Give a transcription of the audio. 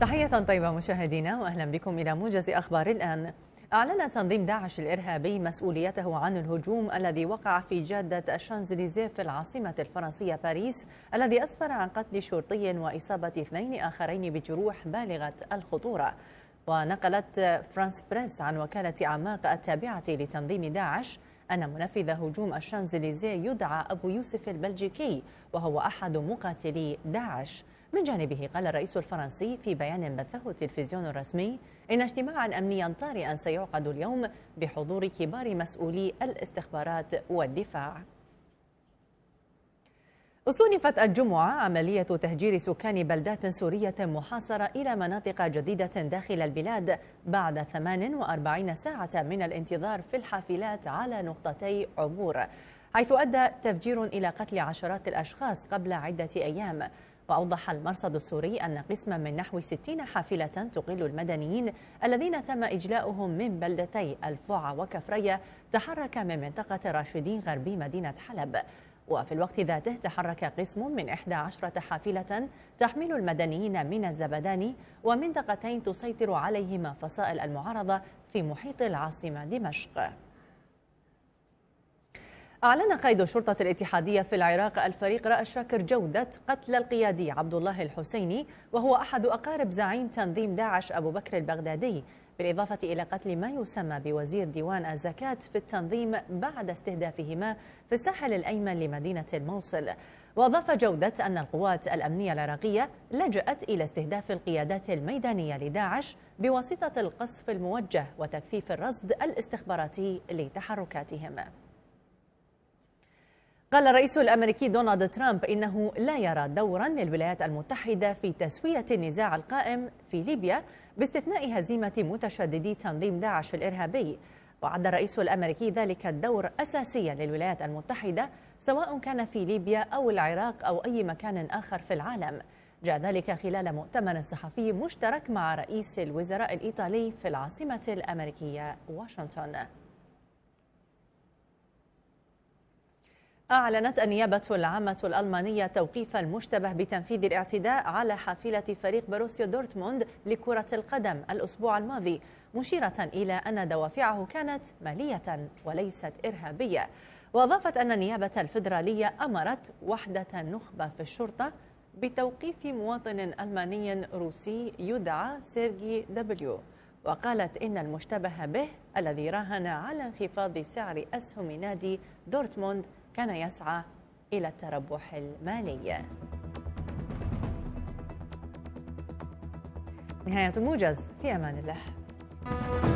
تحية طيبة مشاهدينا وأهلا بكم إلى موجز أخبار الآن أعلن تنظيم داعش الإرهابي مسؤوليته عن الهجوم الذي وقع في جادة الشانزليزيه في العاصمة الفرنسية باريس الذي أسفر عن قتل شرطي وإصابة اثنين آخرين بجروح بالغة الخطورة ونقلت فرانس بريس عن وكالة أعماق التابعة لتنظيم داعش أن منفذ هجوم الشانزليزيه يدعى أبو يوسف البلجيكي وهو أحد مقاتلي داعش من جانبه قال الرئيس الفرنسي في بيان بثه التلفزيون الرسمي إن اجتماعا أمنيا طارئا سيعقد اليوم بحضور كبار مسؤولي الاستخبارات والدفاع استنفت الجمعة عملية تهجير سكان بلدات سورية محاصرة إلى مناطق جديدة داخل البلاد بعد 48 ساعة من الانتظار في الحافلات على نقطتي عبور حيث أدى تفجير إلى قتل عشرات الأشخاص قبل عدة أيام وأوضح المرصد السوري أن قسما من نحو 60 حافلة تقل المدنيين الذين تم إجلاؤهم من بلدتي الفعة وكفرية تحرك من منطقة راشدين غربي مدينة حلب وفي الوقت ذاته تحرك قسم من 11 حافلة تحمل المدنيين من الزبداني ومنطقتين تسيطر عليهما فصائل المعارضة في محيط العاصمة دمشق أعلن قائد الشرطة الاتحادية في العراق الفريق رأى الشاكر جودة قتل القيادي عبد الله الحسيني وهو أحد أقارب زعيم تنظيم داعش أبو بكر البغدادي بالإضافة إلى قتل ما يسمى بوزير ديوان الزكاة في التنظيم بعد استهدافهما في الساحل الأيمن لمدينة الموصل وأضاف جودة أن القوات الأمنية العراقية لجأت إلى استهداف القيادات الميدانية لداعش بواسطة القصف الموجه وتكثيف الرصد الاستخباراتي لتحركاتهم قال الرئيس الامريكي دونالد ترامب انه لا يرى دورا للولايات المتحده في تسويه النزاع القائم في ليبيا باستثناء هزيمه متشددي تنظيم داعش الارهابي وعد الرئيس الامريكي ذلك الدور اساسيا للولايات المتحده سواء كان في ليبيا او العراق او اي مكان اخر في العالم جاء ذلك خلال مؤتمر صحفي مشترك مع رئيس الوزراء الايطالي في العاصمه الامريكيه واشنطن أعلنت النيابة العامة الألمانية توقيف المشتبه بتنفيذ الاعتداء على حافلة فريق بروسيا دورتموند لكرة القدم الأسبوع الماضي مشيرة إلى أن دوافعه كانت مالية وليست إرهابية وأضافت أن النيابة الفدرالية أمرت وحدة نخبة في الشرطة بتوقيف مواطن ألماني روسي يدعى سيرجي دبليو وقالت إن المشتبه به الذي راهن على انخفاض سعر أسهم نادي دورتموند كان يسعى إلى التربح المالي نهاية الموجز في أمان الله